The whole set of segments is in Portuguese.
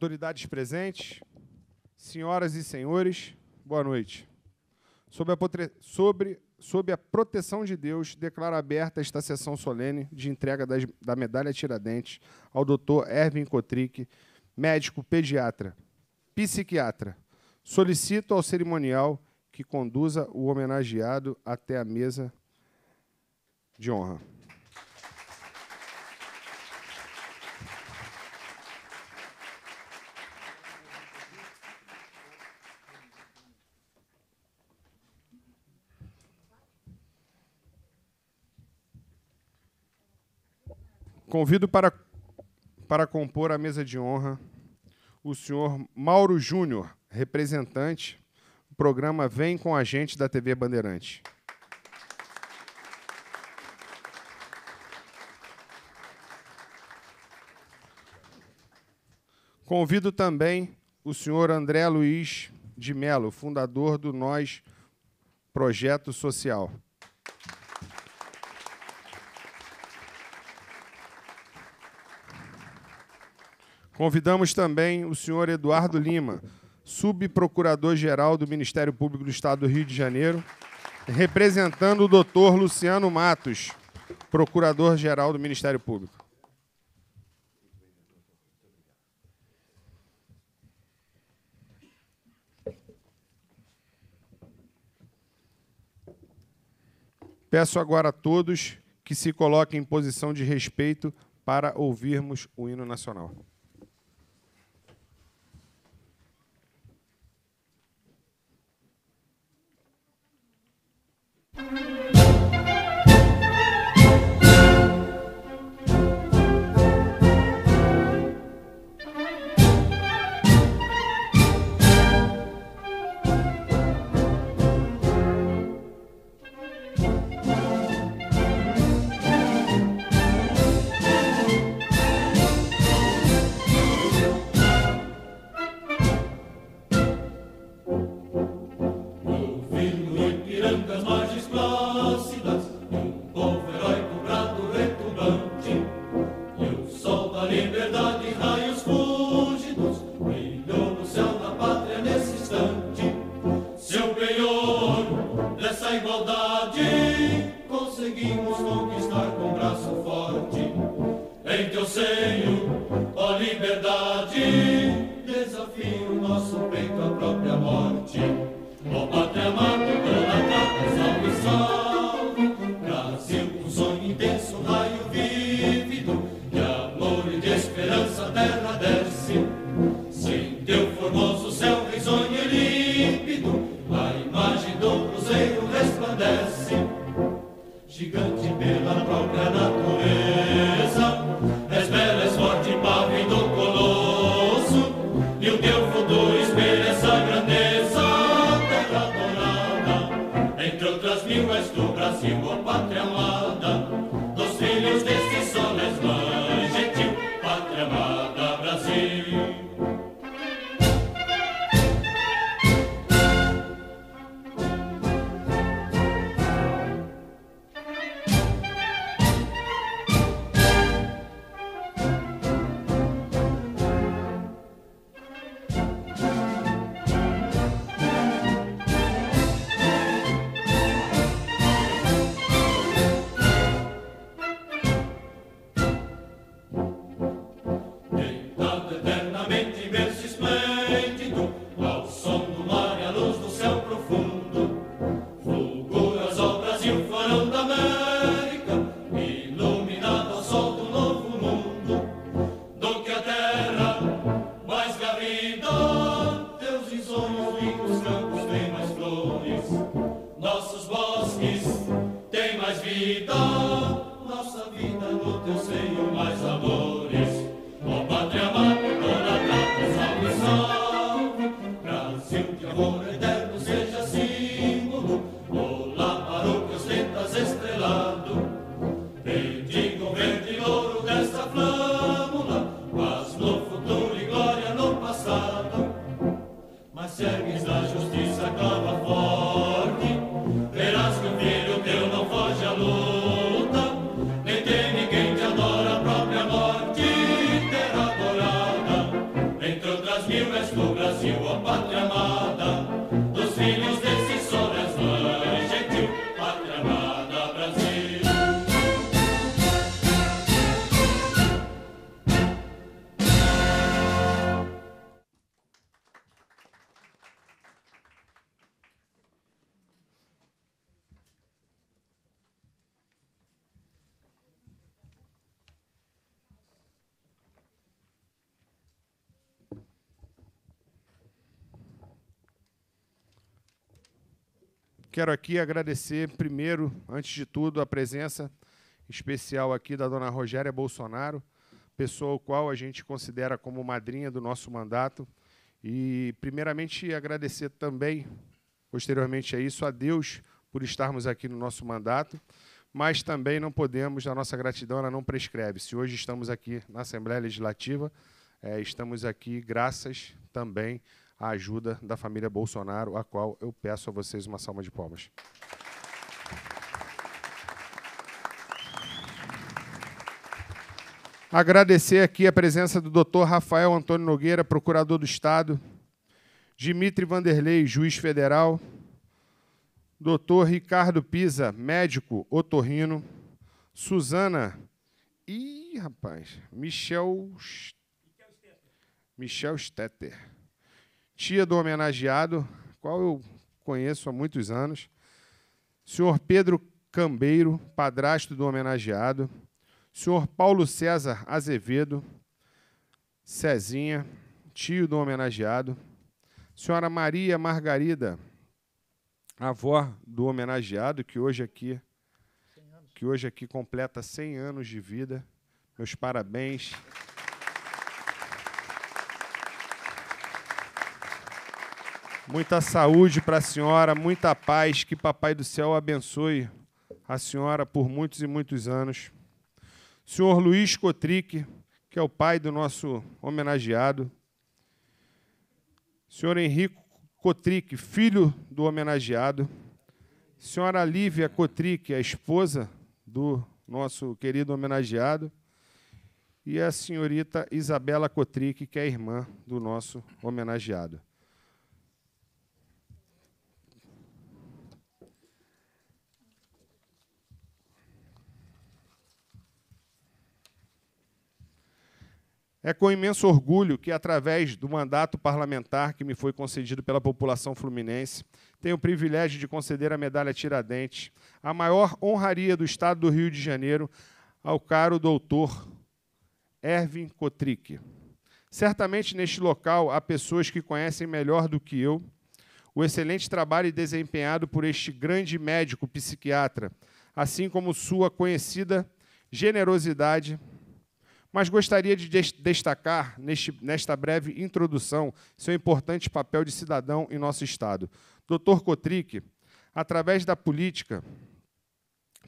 autoridades presentes, senhoras e senhores, boa noite. Sobre a, sobre, a proteção de Deus, declaro aberta esta sessão solene de entrega das, da medalha Tiradentes ao Dr. Erwin Kotrick, médico pediatra, psiquiatra. Solicito ao cerimonial que conduza o homenageado até a mesa de honra. Convido para, para compor a mesa de honra o senhor Mauro Júnior, representante do programa Vem com a Gente da TV Bandeirante. Convido também o senhor André Luiz de Melo, fundador do Nós Projeto Social. Convidamos também o senhor Eduardo Lima, subprocurador-geral do Ministério Público do Estado do Rio de Janeiro, representando o doutor Luciano Matos, procurador-geral do Ministério Público. Peço agora a todos que se coloquem em posição de respeito para ouvirmos o hino nacional. Quero aqui agradecer, primeiro, antes de tudo, a presença especial aqui da dona Rogéria Bolsonaro, pessoa ao qual a gente considera como madrinha do nosso mandato. E, primeiramente, agradecer também, posteriormente a isso, a Deus por estarmos aqui no nosso mandato, mas também não podemos, a nossa gratidão ela não prescreve. Se hoje estamos aqui na Assembleia Legislativa, é, estamos aqui graças também a ajuda da família Bolsonaro, a qual eu peço a vocês uma salva de palmas. Agradecer aqui a presença do Dr. Rafael Antônio Nogueira, procurador do Estado, Dimitri Vanderlei, juiz federal, Dr. Ricardo Pisa, médico otorrino, Suzana Ih, rapaz, Michel Michel Stetter tia do homenageado, qual eu conheço há muitos anos, senhor Pedro Cambeiro, padrasto do homenageado, senhor Paulo César Azevedo, Cezinha, tio do homenageado, senhora Maria Margarida, avó do homenageado, que hoje aqui que hoje aqui completa 100 anos de vida. Meus parabéns. Muita saúde para a senhora, muita paz, que Papai do Céu abençoe a senhora por muitos e muitos anos. Senhor Luiz Cotric, que é o pai do nosso homenageado. Senhor Henrico Cotric, filho do homenageado. Senhora Lívia Cotric, a esposa do nosso querido homenageado. E a senhorita Isabela Cotric, que é irmã do nosso homenageado. É com imenso orgulho que, através do mandato parlamentar que me foi concedido pela população fluminense, tenho o privilégio de conceder a medalha Tiradentes, a maior honraria do Estado do Rio de Janeiro, ao caro doutor Erwin Kotrick. Certamente neste local há pessoas que conhecem melhor do que eu o excelente trabalho desempenhado por este grande médico psiquiatra, assim como sua conhecida generosidade mas gostaria de destacar, neste, nesta breve introdução, seu importante papel de cidadão em nosso Estado. Dr. Cotric, através da política,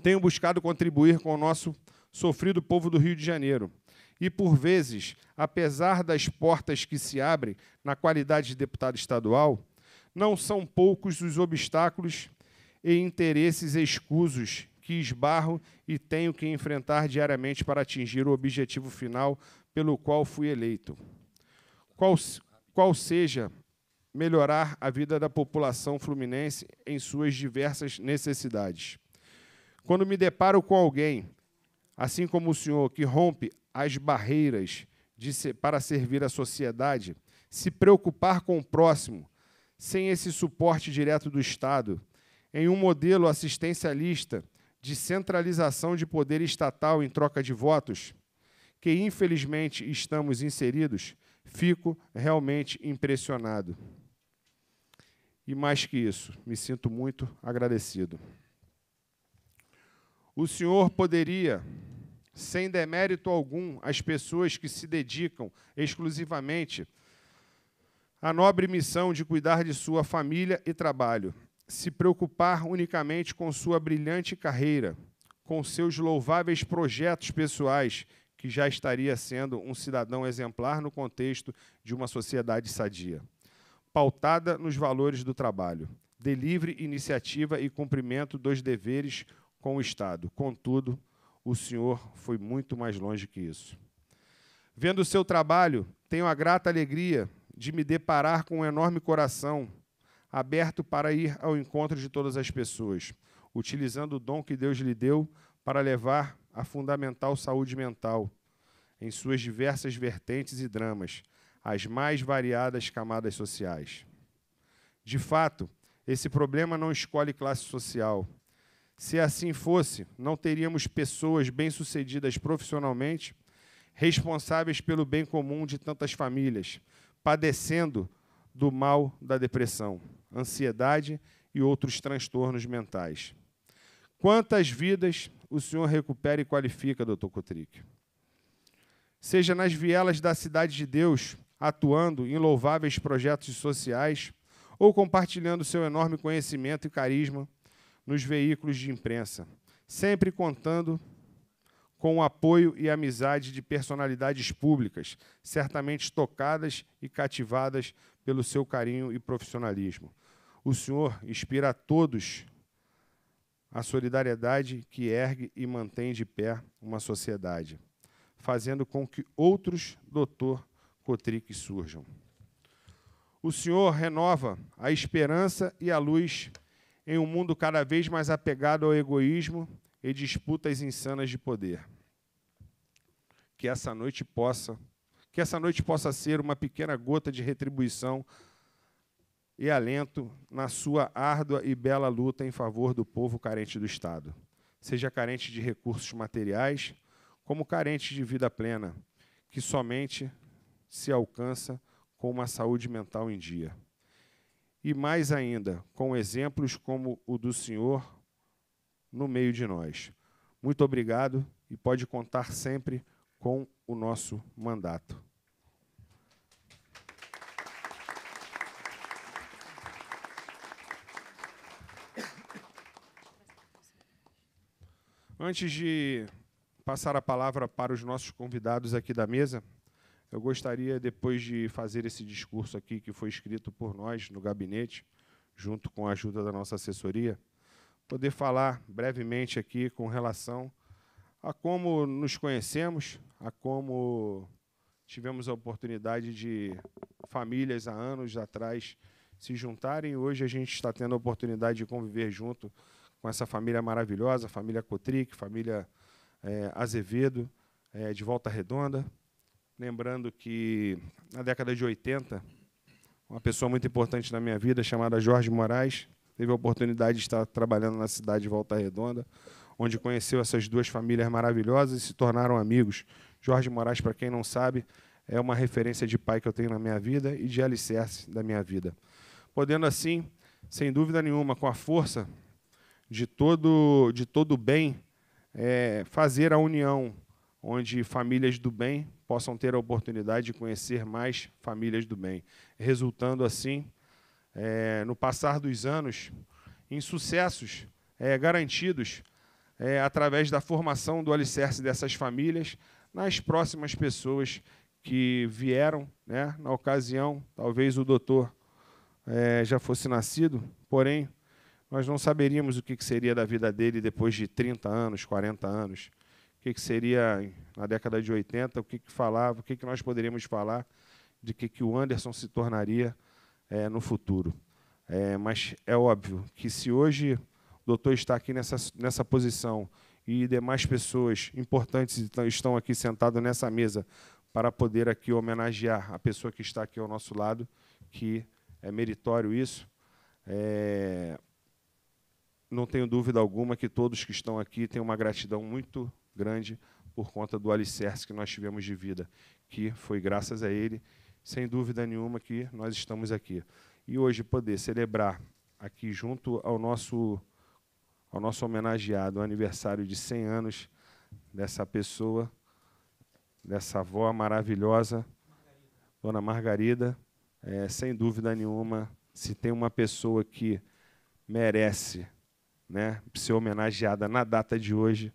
tem buscado contribuir com o nosso sofrido povo do Rio de Janeiro. E, por vezes, apesar das portas que se abrem na qualidade de deputado estadual, não são poucos os obstáculos e interesses escusos que esbarro e tenho que enfrentar diariamente para atingir o objetivo final pelo qual fui eleito. Qual, qual seja melhorar a vida da população fluminense em suas diversas necessidades. Quando me deparo com alguém, assim como o senhor, que rompe as barreiras de, para servir a sociedade, se preocupar com o próximo, sem esse suporte direto do Estado, em um modelo assistencialista de centralização de poder estatal em troca de votos, que infelizmente estamos inseridos, fico realmente impressionado. E mais que isso, me sinto muito agradecido. O senhor poderia, sem demérito algum, às pessoas que se dedicam exclusivamente à nobre missão de cuidar de sua família e trabalho, se preocupar unicamente com sua brilhante carreira, com seus louváveis projetos pessoais, que já estaria sendo um cidadão exemplar no contexto de uma sociedade sadia, pautada nos valores do trabalho, de livre iniciativa e cumprimento dos deveres com o Estado. Contudo, o senhor foi muito mais longe que isso. Vendo o seu trabalho, tenho a grata alegria de me deparar com um enorme coração aberto para ir ao encontro de todas as pessoas, utilizando o dom que Deus lhe deu para levar a fundamental saúde mental, em suas diversas vertentes e dramas, as mais variadas camadas sociais. De fato, esse problema não escolhe classe social. Se assim fosse, não teríamos pessoas bem-sucedidas profissionalmente, responsáveis pelo bem comum de tantas famílias, padecendo do mal da depressão ansiedade e outros transtornos mentais. Quantas vidas o senhor recupera e qualifica, doutor Cotrique? Seja nas vielas da Cidade de Deus, atuando em louváveis projetos sociais, ou compartilhando seu enorme conhecimento e carisma nos veículos de imprensa, sempre contando com o apoio e amizade de personalidades públicas, certamente tocadas e cativadas pelo seu carinho e profissionalismo. O Senhor inspira a todos a solidariedade que ergue e mantém de pé uma sociedade, fazendo com que outros doutor Cotric surjam. O Senhor renova a esperança e a luz em um mundo cada vez mais apegado ao egoísmo e disputas insanas de poder. Que essa noite possa que essa noite possa ser uma pequena gota de retribuição e alento na sua árdua e bela luta em favor do povo carente do Estado, seja carente de recursos materiais, como carente de vida plena, que somente se alcança com uma saúde mental em dia. E mais ainda, com exemplos como o do Senhor no meio de nós. Muito obrigado e pode contar sempre com o nosso mandato. Antes de passar a palavra para os nossos convidados aqui da mesa, eu gostaria, depois de fazer esse discurso aqui, que foi escrito por nós no gabinete, junto com a ajuda da nossa assessoria, poder falar brevemente aqui com relação a como nos conhecemos, a como tivemos a oportunidade de famílias há anos atrás se juntarem. Hoje a gente está tendo a oportunidade de conviver junto com essa família maravilhosa, família Cotric, família é, Azevedo, é, de Volta Redonda. Lembrando que na década de 80, uma pessoa muito importante na minha vida, chamada Jorge Moraes, teve a oportunidade de estar trabalhando na cidade de Volta Redonda onde conheceu essas duas famílias maravilhosas e se tornaram amigos. Jorge Moraes, para quem não sabe, é uma referência de pai que eu tenho na minha vida e de alicerce da minha vida. Podendo assim, sem dúvida nenhuma, com a força de todo de todo bem, é, fazer a união onde famílias do bem possam ter a oportunidade de conhecer mais famílias do bem, resultando assim, é, no passar dos anos, em sucessos é, garantidos é, através da formação do alicerce dessas famílias, nas próximas pessoas que vieram, né? na ocasião, talvez o doutor é, já fosse nascido, porém, nós não saberíamos o que, seria da vida dele depois de 30 anos, 40 anos, o que, seria na década de 80, o que, falava, o que, que nós poderíamos falar de que, que o Anderson se tornaria é, no futuro. É, mas é óbvio que se hoje o doutor está aqui nessa, nessa posição e demais pessoas importantes estão aqui sentadas nessa mesa para poder aqui homenagear a pessoa que está aqui ao nosso lado, que é meritório isso. É... Não tenho dúvida alguma que todos que estão aqui têm uma gratidão muito grande por conta do alicerce que nós tivemos de vida, que foi graças a ele, sem dúvida nenhuma, que nós estamos aqui. E hoje poder celebrar aqui junto ao nosso ao nosso homenageado, ao aniversário de 100 anos dessa pessoa, dessa avó maravilhosa, Dona Margarida. É, sem dúvida nenhuma, se tem uma pessoa que merece né, ser homenageada na data de hoje,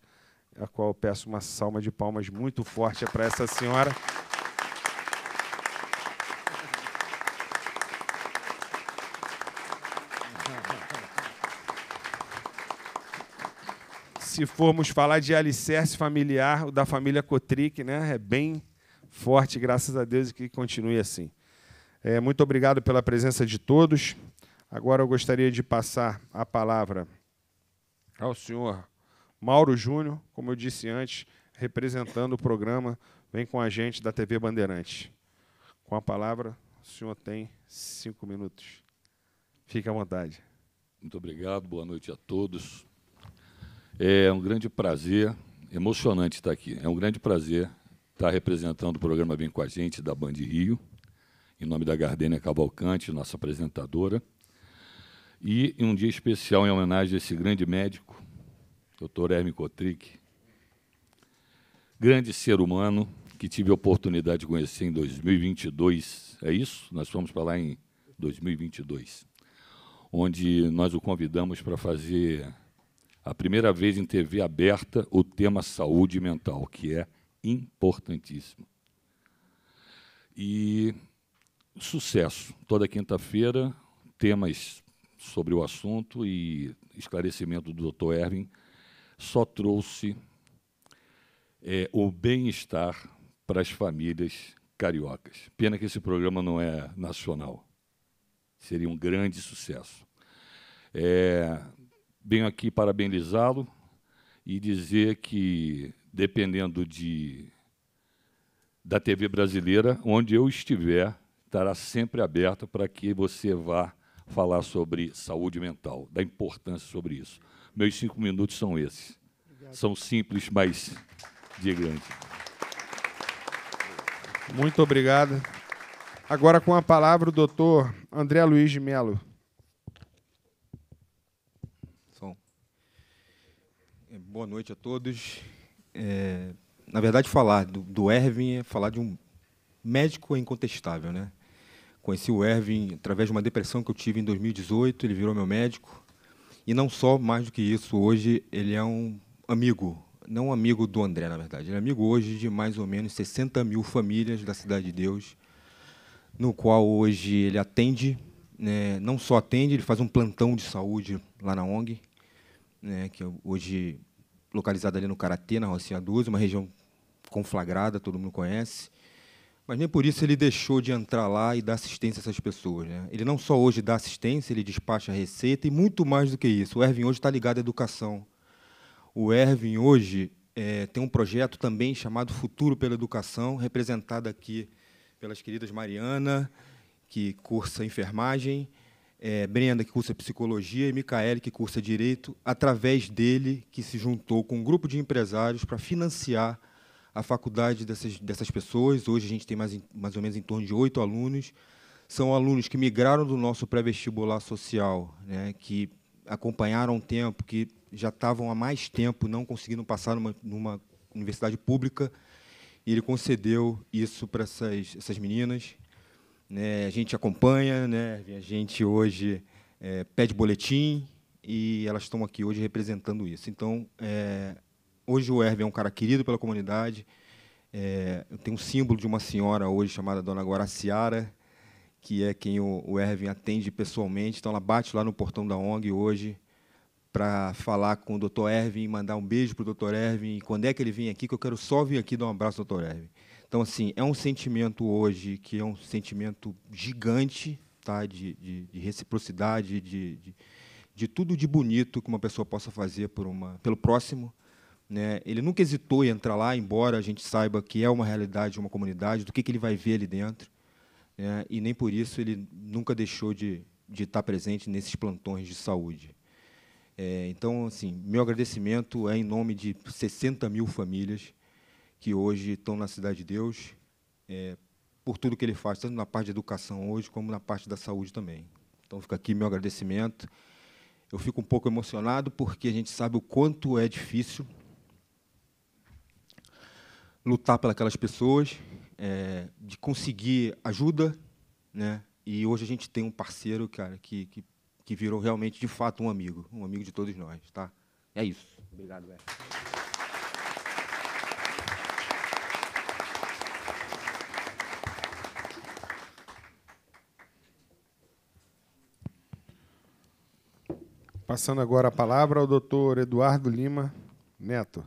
a qual eu peço uma salva de palmas muito forte para essa senhora. se formos falar de alicerce familiar, o da família Cotric, né, é bem forte, graças a Deus, e que continue assim. É, muito obrigado pela presença de todos. Agora eu gostaria de passar a palavra ao senhor Mauro Júnior, como eu disse antes, representando o programa, vem com a gente da TV Bandeirante. Com a palavra, o senhor tem cinco minutos. Fique à vontade. Muito obrigado, boa noite a todos. É um grande prazer, emocionante estar aqui. É um grande prazer estar representando o programa Vem com a Gente da Band Rio, em nome da Gardênia Cavalcante, nossa apresentadora. E um dia especial em homenagem a esse grande médico, Dr. Hermes Kotrick, grande ser humano que tive a oportunidade de conhecer em 2022. É isso? Nós fomos para lá em 2022, onde nós o convidamos para fazer a primeira vez em TV aberta, o tema saúde mental, que é importantíssimo. E sucesso. Toda quinta-feira, temas sobre o assunto e esclarecimento do Dr. Erwin só trouxe é, o bem-estar para as famílias cariocas. Pena que esse programa não é nacional. Seria um grande sucesso. É, Venho aqui parabenizá-lo e dizer que, dependendo de, da TV brasileira, onde eu estiver, estará sempre aberto para que você vá falar sobre saúde mental, da importância sobre isso. Meus cinco minutos são esses. Obrigado. São simples, mas de grande. Muito obrigado. Agora com a palavra o doutor André Luiz de Mello boa noite a todos. É, na verdade, falar do, do Erwin é falar de um médico incontestável. Né? Conheci o Erwin através de uma depressão que eu tive em 2018, ele virou meu médico. E não só, mais do que isso, hoje ele é um amigo, não um amigo do André, na verdade, ele é amigo hoje de mais ou menos 60 mil famílias da Cidade de Deus, no qual hoje ele atende, né, não só atende, ele faz um plantão de saúde lá na ONG, né, que é hoje localizada ali no Karatê, na Rocinha 12, uma região conflagrada, todo mundo conhece. Mas nem por isso ele deixou de entrar lá e dar assistência a essas pessoas. Né? Ele não só hoje dá assistência, ele despacha receita e muito mais do que isso. O Ervin hoje está ligado à educação. O Ervin hoje é, tem um projeto também chamado Futuro pela Educação, representado aqui pelas queridas Mariana, que cursa enfermagem, é, Brenda, que cursa psicologia, e Micaele, que cursa direito, através dele que se juntou com um grupo de empresários para financiar a faculdade dessas, dessas pessoas. Hoje a gente tem mais, mais ou menos em torno de oito alunos. São alunos que migraram do nosso pré-vestibular social, né, que acompanharam um tempo, que já estavam há mais tempo não conseguindo passar numa, numa universidade pública, e ele concedeu isso para essas, essas meninas, né, a gente acompanha, né, a gente hoje é, pede boletim e elas estão aqui hoje representando isso. Então, é, hoje o Ervin é um cara querido pela comunidade. É, eu tenho um símbolo de uma senhora hoje chamada Dona Guaraciara, que é quem o, o Erwin atende pessoalmente. Então, ela bate lá no portão da ONG hoje para falar com o Dr. Erwin, mandar um beijo para o Dr. Erwin. Quando é que ele vem aqui? Que eu quero só vir aqui dar um abraço ao Dr. Erwin. Então, assim, é um sentimento hoje que é um sentimento gigante tá? de, de, de reciprocidade, de, de, de, tudo de bonito que uma pessoa possa fazer por uma, pelo próximo. Né? Ele nunca hesitou em entrar lá, embora a gente saiba que é uma realidade, uma comunidade, do que, que ele vai ver ali dentro. Né? E nem por isso ele nunca deixou de, de estar presente nesses plantões de saúde. É, então, assim, meu agradecimento é em nome de 60 mil famílias que hoje estão na Cidade de Deus, é, por tudo que ele faz, tanto na parte de educação hoje, como na parte da saúde também. Então fica aqui meu agradecimento. Eu fico um pouco emocionado porque a gente sabe o quanto é difícil lutar pelas pessoas, é, de conseguir ajuda, né? E hoje a gente tem um parceiro, cara, que, que, que virou realmente de fato um amigo, um amigo de todos nós, tá? É isso. Obrigado, velho. Passando agora a palavra ao doutor Eduardo Lima Neto.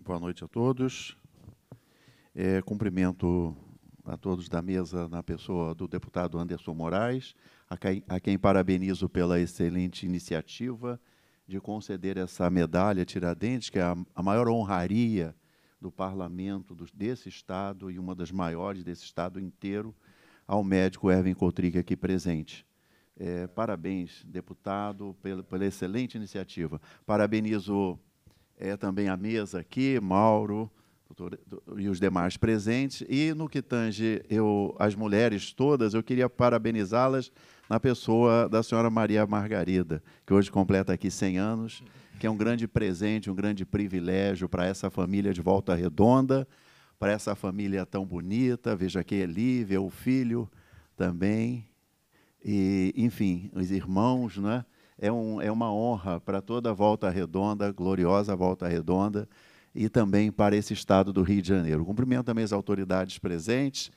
Boa noite a todos. É, cumprimento a todos da mesa na pessoa do deputado Anderson Moraes, a quem, a quem parabenizo pela excelente iniciativa de conceder essa medalha Tiradentes, que é a, a maior honraria do parlamento do, desse estado e uma das maiores desse estado inteiro ao médico Erwin Coutrinho aqui presente. É, parabéns, deputado, pela, pela, excelente iniciativa. Parabenizo é, também a mesa aqui, Mauro doutor, e os demais presentes. E no que tange eu, as mulheres todas, eu queria parabenizá-las na pessoa da senhora Maria Margarida, que hoje completa aqui 100 anos, que é um grande presente, um grande privilégio para essa família de Volta Redonda para essa família tão bonita. Veja aqui Elívia, é o filho também. E, enfim, os irmãos, né? É, um, é uma honra para toda a Volta Redonda, gloriosa Volta Redonda, e também para esse estado do Rio de Janeiro. Cumprimento também as autoridades presentes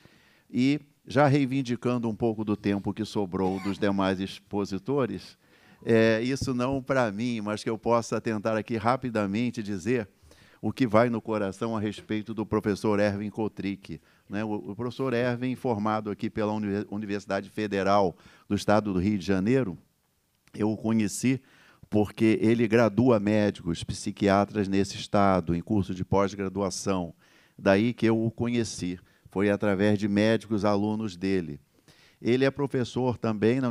e, já reivindicando um pouco do tempo que sobrou dos demais expositores, é, isso não para mim, mas que eu possa tentar aqui rapidamente dizer o que vai no coração a respeito do professor Erwin Kotrick. Né? O, o professor Erwin, formado aqui pela Universidade Federal do Estado do Rio de Janeiro, eu o conheci porque ele gradua médicos, psiquiatras nesse estado, em curso de pós-graduação. Daí que eu o conheci, foi através de médicos alunos dele. Ele é professor também na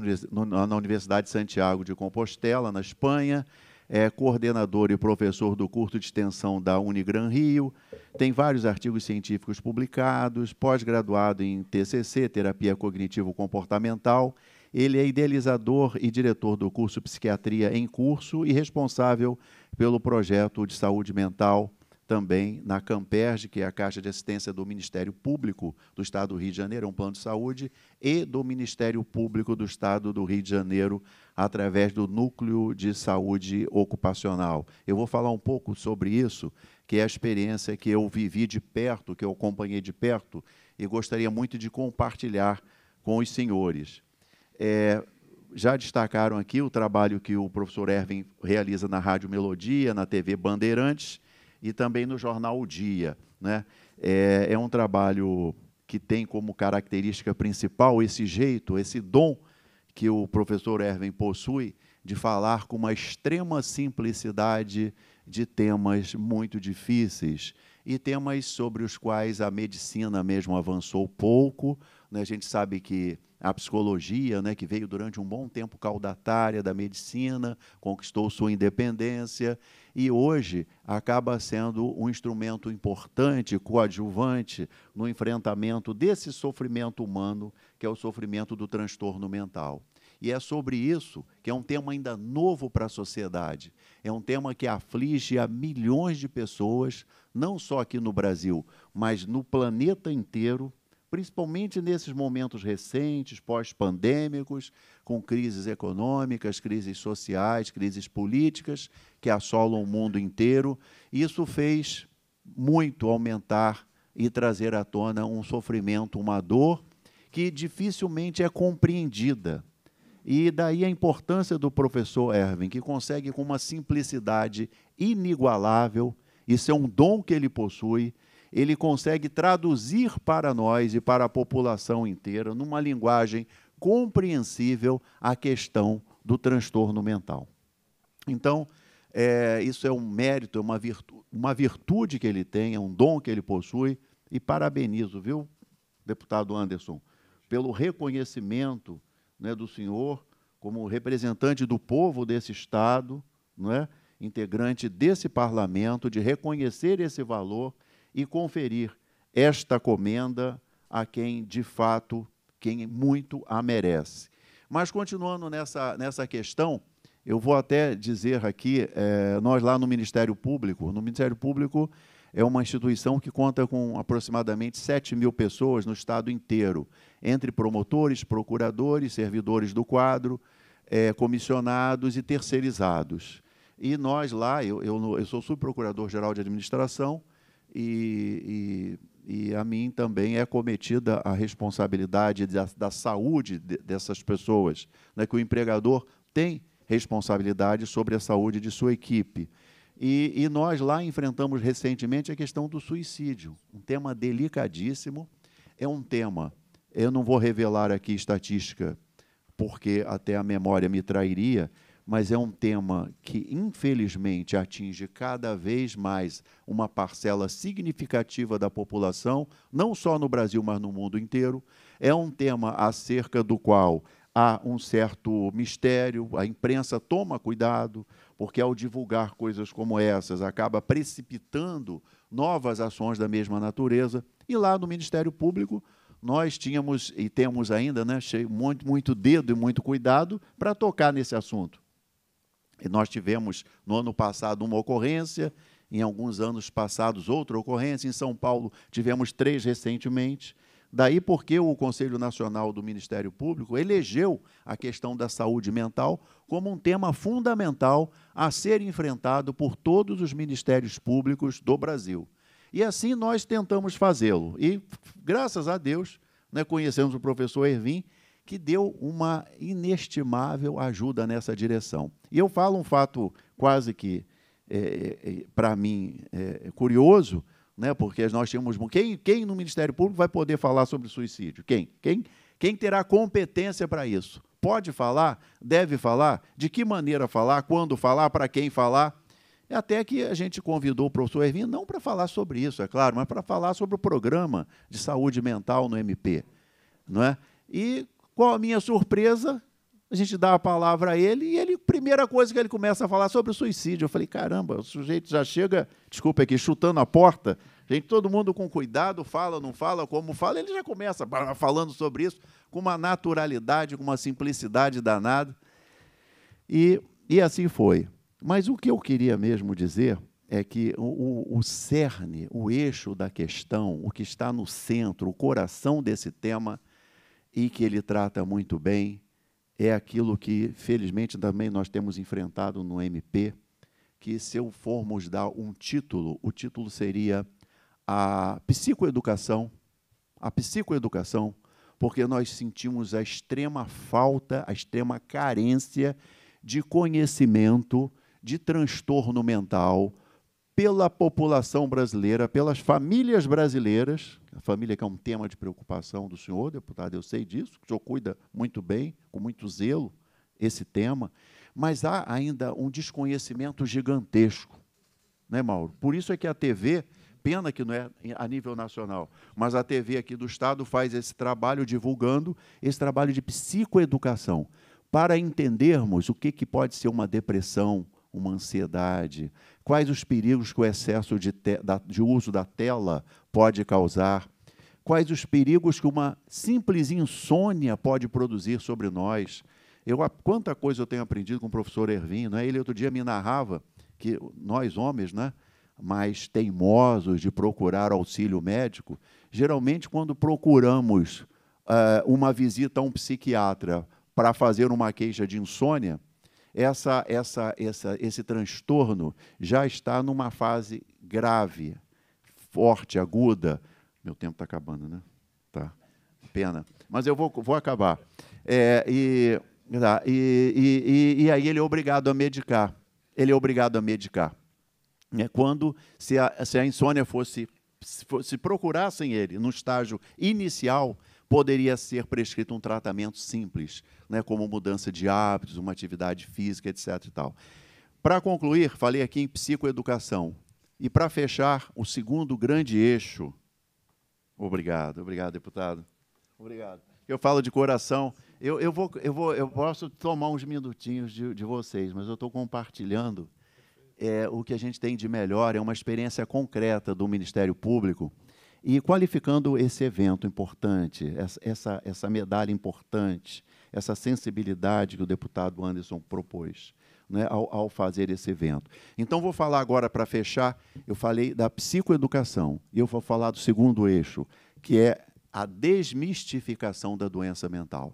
Universidade de Santiago de Compostela, na Espanha, é coordenador e professor do curso de extensão da Unigran Rio, tem vários artigos científicos publicados, pós-graduado em TCC, Terapia Cognitivo-Comportamental. Ele é idealizador e diretor do curso Psiquiatria em Curso e responsável pelo projeto de saúde mental também na Camperge, que é a Caixa de Assistência do Ministério Público do Estado do Rio de Janeiro, é um plano de saúde, e do Ministério Público do Estado do Rio de Janeiro, através do Núcleo de Saúde Ocupacional. Eu vou falar um pouco sobre isso, que é a experiência que eu vivi de perto, que eu acompanhei de perto, e gostaria muito de compartilhar com os senhores. É, já destacaram aqui o trabalho que o professor Erwin realiza na Rádio Melodia, na TV Bandeirantes, e também no jornal O Dia. Né? É, é um trabalho que tem como característica principal esse jeito, esse dom que o professor Erwin possui de falar com uma extrema simplicidade de temas muito difíceis e temas sobre os quais a medicina mesmo avançou pouco. Né? A gente sabe que a psicologia, né, que veio durante um bom tempo caudatária da medicina, conquistou sua independência e hoje acaba sendo um instrumento importante, coadjuvante, no enfrentamento desse sofrimento humano, que é o sofrimento do transtorno mental. E é sobre isso que é um tema ainda novo para a sociedade. É um tema que aflige a milhões de pessoas, não só aqui no Brasil, mas no planeta inteiro, principalmente nesses momentos recentes, pós-pandêmicos, com crises econômicas, crises sociais, crises políticas que assolam o mundo inteiro. Isso fez muito aumentar e trazer à tona um sofrimento, uma dor que dificilmente é compreendida. E daí a importância do professor Erwin, que consegue, com uma simplicidade inigualável, isso é um dom que ele possui, ele consegue traduzir para nós e para a população inteira, numa linguagem compreensível a questão do transtorno mental. Então, é, isso é um mérito, é uma, virtu uma virtude que ele tem, é um dom que ele possui, e parabenizo, viu, deputado Anderson, pelo reconhecimento né, do senhor como representante do povo desse Estado, é, integrante desse parlamento, de reconhecer esse valor e conferir esta comenda a quem de fato quem muito a merece. Mas continuando nessa, nessa questão, eu vou até dizer aqui, é, nós lá no Ministério Público, no Ministério Público é uma instituição que conta com aproximadamente 7 mil pessoas no estado inteiro, entre promotores, procuradores, servidores do quadro, é, comissionados e terceirizados. E nós lá, eu, eu, eu sou subprocurador-geral de administração, e, e e a mim também é cometida a responsabilidade da, da saúde de, dessas pessoas, né, que o empregador tem responsabilidade sobre a saúde de sua equipe. E, e, nós lá enfrentamos recentemente a questão do suicídio, um tema delicadíssimo. É um tema, eu não vou revelar aqui estatística, porque até a memória me trairia, mas é um tema que, infelizmente, atinge cada vez mais uma parcela significativa da população, não só no Brasil, mas no mundo inteiro. É um tema acerca do qual há um certo mistério, a imprensa toma cuidado, porque ao divulgar coisas como essas acaba precipitando novas ações da mesma natureza. E lá no Ministério Público, nós tínhamos e temos ainda né, muito, muito dedo e muito cuidado para tocar nesse assunto nós tivemos no ano passado uma ocorrência, em alguns anos passados outra ocorrência, em São Paulo tivemos três recentemente. Daí porque o Conselho Nacional do Ministério Público elegeu a questão da saúde mental como um tema fundamental a ser enfrentado por todos os ministérios públicos do Brasil. E assim nós tentamos fazê-lo. E, graças a Deus, né, conhecemos o professor Ervin que deu uma inestimável ajuda nessa direção. E eu falo um fato quase que, é, é, é para mim, é, é, curioso, né, porque nós tínhamos. Quem, quem no Ministério Público vai poder falar sobre suicídio? Quem? Quem, quem terá competência para isso? Pode falar? Deve falar? De que maneira falar? Quando falar? Para quem falar? Até que a gente convidou o professor Ervin não para falar sobre isso, é claro, mas para falar sobre o programa de saúde mental no MP. Não é? E qual a minha surpresa? A gente dá a palavra a ele e ele, primeira coisa que ele começa a falar sobre o suicídio. Eu falei, caramba, o sujeito já chega, desculpa aqui, chutando a porta. Gente, todo mundo com cuidado, fala, não fala, como fala, ele já começa falando sobre isso com uma naturalidade, com uma simplicidade danada. E, e assim foi. Mas o que eu queria mesmo dizer é que o, o, cerne, o eixo da questão, o que está no centro, o coração desse tema, e que ele trata muito bem é aquilo que, felizmente, também nós temos enfrentado no MP, que se eu formos dar um título, o título seria a psicoeducação, a psicoeducação, porque nós sentimos a extrema falta, a extrema carência de conhecimento de transtorno mental, pela população brasileira, pelas famílias brasileiras, a família que é um tema de preocupação do senhor, deputado, eu sei disso, que o senhor cuida muito bem, com muito zelo, esse tema, mas há ainda um desconhecimento gigantesco, né, Mauro? Por isso é que a TV, pena que não é a nível nacional, mas a TV aqui do Estado faz esse trabalho divulgando esse trabalho de psicoeducação, para entendermos o que, que pode ser uma depressão, uma ansiedade? Quais os perigos que o excesso de, te, da, de uso da tela pode causar? Quais os perigos que uma simples insônia pode produzir sobre nós? Eu, quanta coisa eu tenho aprendido com o professor Ervin, né? ele outro dia me narrava que nós homens, né, mais teimosos de procurar auxílio médico, geralmente quando procuramos uh, uma visita a um psiquiatra para fazer uma queixa de insônia, essa, essa, essa, esse transtorno já está numa fase grave, forte, aguda. Meu tempo está acabando, né? Tá. Pena. Mas eu vou, vou acabar. É, tá, e, e, e, e aí ele é obrigado a medicar. Ele é obrigado a medicar. É quando, se a, se a insônia fosse, se procurassem ele no estágio inicial, poderia ser prescrito um tratamento simples, né, como mudança de hábitos, uma atividade física, etc. E tal. Para concluir, falei aqui em psicoeducação. E para fechar, o segundo grande eixo. Obrigado, obrigado, deputado. Obrigado. Eu falo de coração. Eu, eu, vou, eu, vou, eu posso tomar uns minutinhos de, de vocês, mas eu estou compartilhando é, o que a gente tem de melhor. É uma experiência concreta do Ministério Público e qualificando esse evento importante, essa, essa medalha importante, essa sensibilidade que o deputado Anderson propôs né, ao, ao fazer esse evento. Então, vou falar agora, para fechar, eu falei da psicoeducação, e eu vou falar do segundo eixo, que é a desmistificação da doença mental,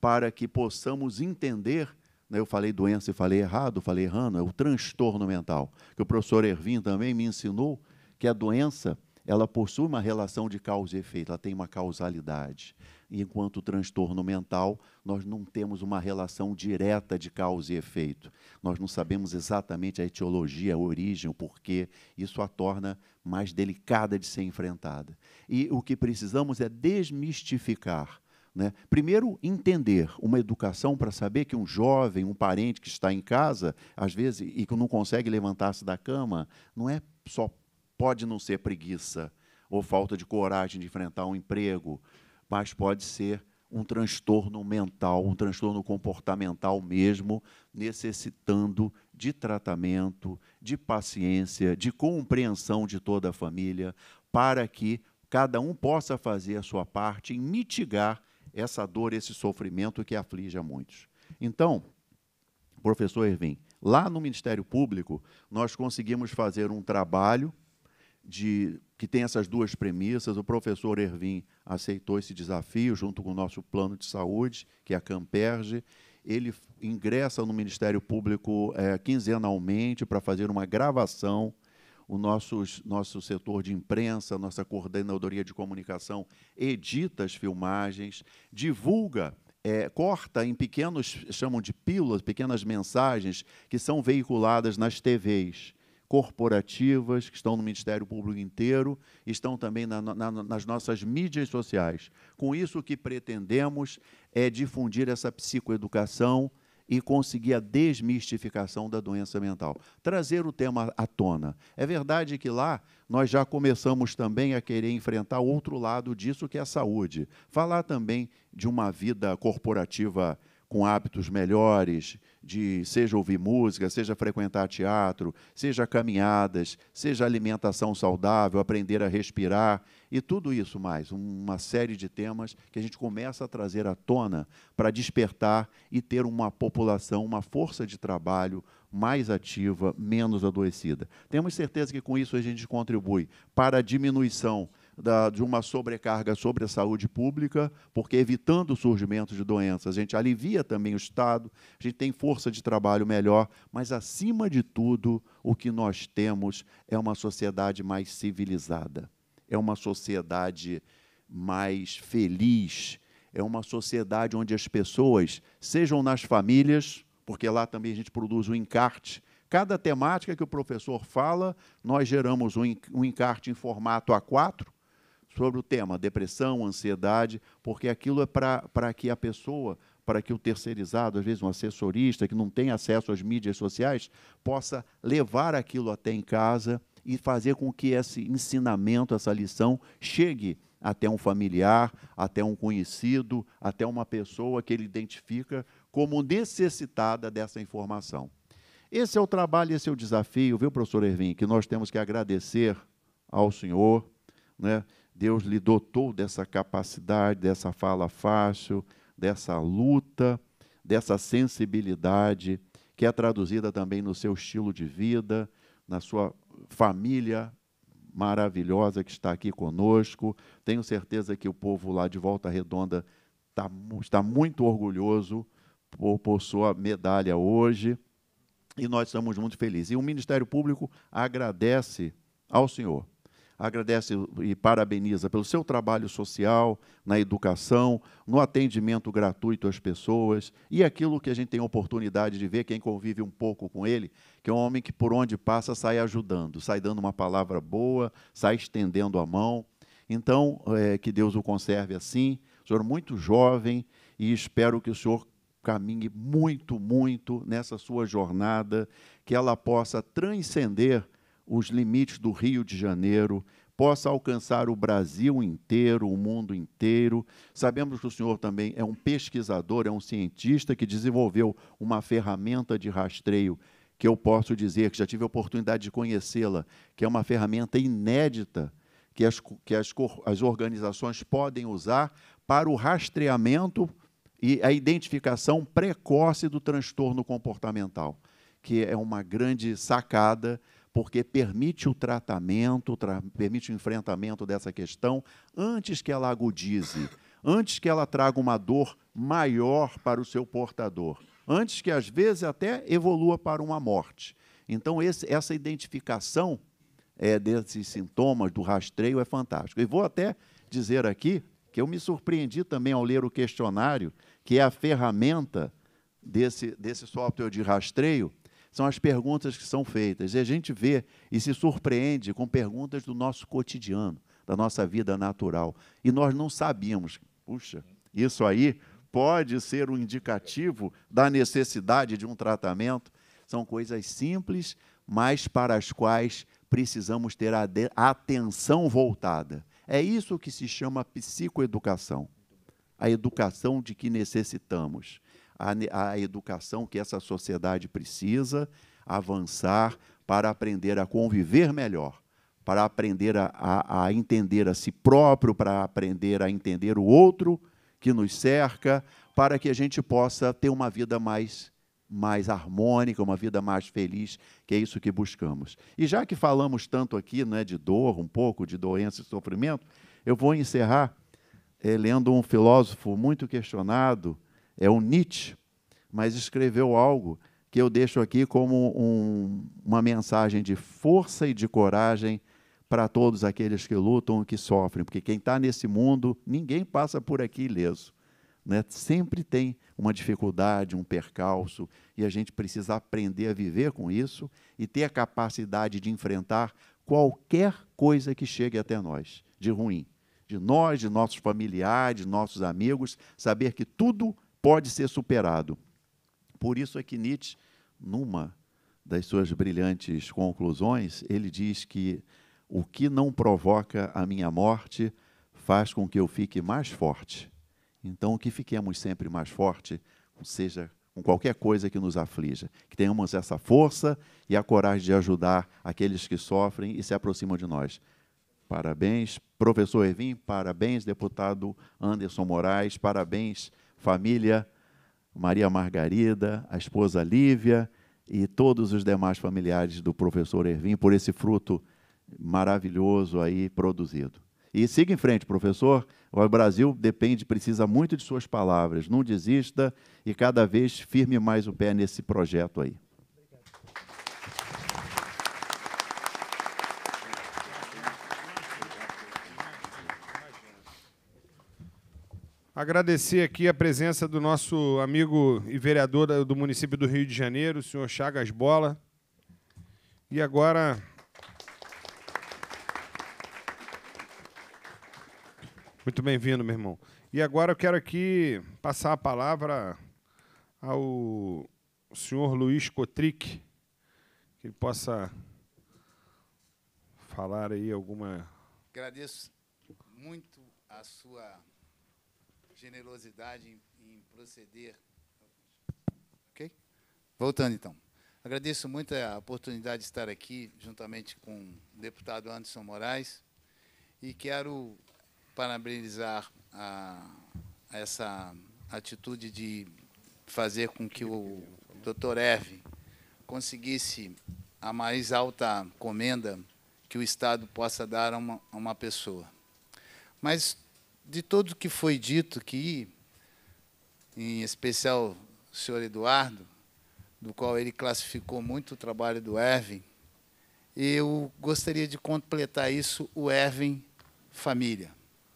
para que possamos entender né, eu falei doença e falei errado, falei errando, é o transtorno mental, que o professor Ervin também me ensinou que a doença ela possui uma relação de causa e efeito, ela tem uma causalidade. Enquanto o transtorno mental, nós não temos uma relação direta de causa e efeito. Nós não sabemos exatamente a etiologia, a origem, o porquê. Isso a torna mais delicada de ser enfrentada. E o que precisamos é desmistificar. Né? Primeiro, entender uma educação para saber que um jovem, um parente que está em casa, às vezes, e que não consegue levantar-se da cama, não é só Pode não ser preguiça ou falta de coragem de enfrentar um emprego, mas pode ser um transtorno mental, um transtorno comportamental mesmo, necessitando de tratamento, de paciência, de compreensão de toda a família, para que cada um possa fazer a sua parte em mitigar essa dor, esse sofrimento que aflige a muitos. Então, professor Ervin, lá no Ministério Público, nós conseguimos fazer um trabalho de que tem essas duas premissas. O professor Ervin aceitou esse desafio junto com o nosso plano de saúde, que é a Camperge. Ele ingressa no Ministério Público é, quinzenalmente para fazer uma gravação o nosso, nosso setor de imprensa, nossa coordenadoria de comunicação edita as filmagens, divulga, é, corta em pequenos, chamam de pílulas, pequenas mensagens que são veiculadas nas TVs corporativas, que estão no Ministério Público inteiro, estão também na, na, nas nossas mídias sociais. Com isso, o que pretendemos é difundir essa psicoeducação e conseguir a desmistificação da doença mental. Trazer o tema à tona. É verdade que lá nós já começamos também a querer enfrentar outro lado disso, que é a saúde. Falar também de uma vida corporativa com hábitos melhores, de seja ouvir música, seja frequentar teatro, seja caminhadas, seja alimentação saudável, aprender a respirar e tudo isso mais, uma série de temas que a gente começa a trazer à tona para despertar e ter uma população, uma força de trabalho mais ativa, menos adoecida. Temos certeza que com isso a gente contribui para a diminuição da, de uma sobrecarga sobre a saúde pública, porque evitando o surgimento de doenças, a gente alivia também o Estado, a gente tem força de trabalho melhor, mas, acima de tudo, o que nós temos é uma sociedade mais civilizada, é uma sociedade mais feliz, é uma sociedade onde as pessoas, sejam nas famílias, porque lá também a gente produz o um encarte, cada temática que o professor fala, nós geramos um, encarte em formato A4, sobre o tema depressão, ansiedade, porque aquilo é para que a pessoa, para que o terceirizado, às vezes um assessorista que não tem acesso às mídias sociais, possa levar aquilo até em casa e fazer com que esse ensinamento, essa lição, chegue até um familiar, até um conhecido, até uma pessoa que ele identifica como necessitada dessa informação. Esse é o trabalho, esse é o desafio, viu, professor Ervin, que nós temos que agradecer ao senhor, né? Deus lhe dotou dessa capacidade, dessa fala fácil, dessa luta, dessa sensibilidade, que é traduzida também no seu estilo de vida, na sua família maravilhosa que está aqui conosco. Tenho certeza que o povo lá de Volta Redonda está, está muito orgulhoso por, por sua medalha hoje. E nós estamos muito felizes. E o Ministério Público agradece ao Senhor agradece e parabeniza pelo seu trabalho social, na educação, no atendimento gratuito às pessoas e é aquilo que a gente tem oportunidade de ver, quem convive um pouco com ele, que é um homem que por onde passa sai ajudando, sai dando uma palavra boa, sai estendendo a mão. Então, é, que Deus o conserve assim. O senhor muito jovem e espero que o senhor caminhe muito, muito nessa sua jornada, que ela possa transcender os limites do Rio de Janeiro, possa alcançar o Brasil inteiro, o mundo inteiro. Sabemos que o senhor também é um pesquisador, é um cientista que desenvolveu uma ferramenta de rastreio que eu posso dizer que já tive a oportunidade de conhecê-la, que é uma ferramenta inédita que as, que as, as organizações podem usar para o rastreamento e a identificação precoce do transtorno comportamental, que é uma grande sacada porque permite o tratamento, tra permite o enfrentamento dessa questão antes que ela agudize, antes que ela traga uma dor maior para o seu portador, antes que às vezes até evolua para uma morte. Então, esse, essa identificação é, desses sintomas do rastreio é fantástico. E vou até dizer aqui que eu me surpreendi também ao ler o questionário, que é a ferramenta desse, desse software de rastreio, são as perguntas que são feitas. E a gente vê e se surpreende com perguntas do nosso cotidiano, da nossa vida natural. E nós não sabíamos, puxa, isso aí pode ser um indicativo da necessidade de um tratamento. São coisas simples, mas para as quais precisamos ter a atenção voltada. É isso que se chama psicoeducação a educação de que necessitamos a, a educação que essa sociedade precisa avançar para aprender a conviver melhor, para aprender a, a, a entender a si próprio, para aprender a entender o outro que nos cerca, para que a gente possa ter uma vida mais mais harmônica, uma vida mais feliz, que é isso que buscamos. E já que falamos tanto aqui né, de dor, um pouco de doença e sofrimento, eu vou encerrar é, lendo um filósofo muito questionado, é o Nietzsche, mas escreveu algo que eu deixo aqui como um, uma mensagem de força e de coragem para todos aqueles que lutam e que sofrem, porque quem está nesse mundo, ninguém passa por aqui ileso. Né? Sempre tem uma dificuldade, um percalço, e a gente precisa aprender a viver com isso e ter a capacidade de enfrentar qualquer coisa que chegue até nós, de ruim. De nós, de nossos familiares, de nossos amigos, saber que tudo pode ser superado. Por isso é que Nietzsche, numa das suas brilhantes conclusões, ele diz que o que não provoca a minha morte faz com que eu fique mais forte. Então, que fiquemos sempre mais forte, seja com qualquer coisa que nos aflija, que tenhamos essa força e a coragem de ajudar aqueles que sofrem e se aproximam de nós. Parabéns, professor Evin, parabéns, deputado Anderson Moraes, parabéns família Maria Margarida, a esposa Lívia e todos os demais familiares do professor Ervin por esse fruto maravilhoso aí produzido. E siga em frente, professor. O Brasil depende, precisa muito de suas palavras. Não desista e cada vez firme mais o pé nesse projeto aí. Agradecer aqui a presença do nosso amigo e vereador do município do Rio de Janeiro, o senhor Chagas Bola. E agora. Muito bem-vindo, meu irmão. E agora eu quero aqui passar a palavra ao senhor Luiz Cotric, que ele possa falar aí alguma. Agradeço muito a sua generosidade em, em proceder. Ok? Voltando então. Agradeço muito a oportunidade de estar aqui juntamente com o deputado Anderson Moraes e quero parabenizar a, a essa atitude de fazer com que o Dr. Erve conseguisse a mais alta comenda que o Estado possa dar a uma, a uma pessoa. Mas de tudo que foi dito aqui, em especial o senhor Eduardo, do qual ele classificou muito o trabalho do Erwin, eu gostaria de completar isso, o Erwin Família,